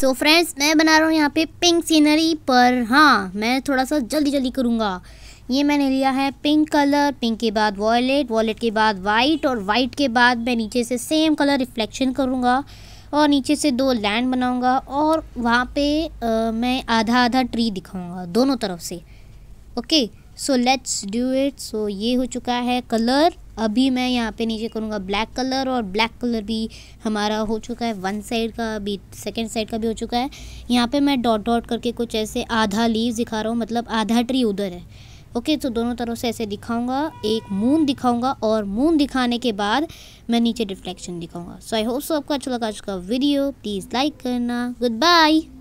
सो so friends मैं बना रहा हूँ यहाँ पे पिंक सीनरी पर हाँ मैं थोड़ा सा जल्दी जल्दी करूँगा ये मैंने लिया है पिंक कलर पिंक के बाद वॉयलेट वॉयलेट के बाद वाइट और वाइट के बाद मैं नीचे से सेम कलर रिफ्लेक्शन करूँगा और नीचे से दो लैंड बनाऊँगा और वहाँ पे आ, मैं आधा आधा ट्री दिखाऊँगा दोनों तरफ से okay so let's do it so ये हो चुका है कलर अभी मैं यहाँ पे नीचे करूँगा ब्लैक कलर और ब्लैक कलर भी हमारा हो चुका है वन साइड का भी सेकेंड साइड का भी हो चुका है यहाँ पे मैं डॉट डॉट करके कुछ ऐसे आधा लीव दिखा रहा हूँ मतलब आधा ट्री उधर है ओके तो दोनों तरफ से ऐसे दिखाऊंगा एक मून दिखाऊंगा और मून दिखाने के बाद मैं नीचे रिफ्लेक्शन दिखाऊंगा सो आई होप सो आपको अच्छा लगा आज का वीडियो प्लीज़ लाइक करना गुड बाय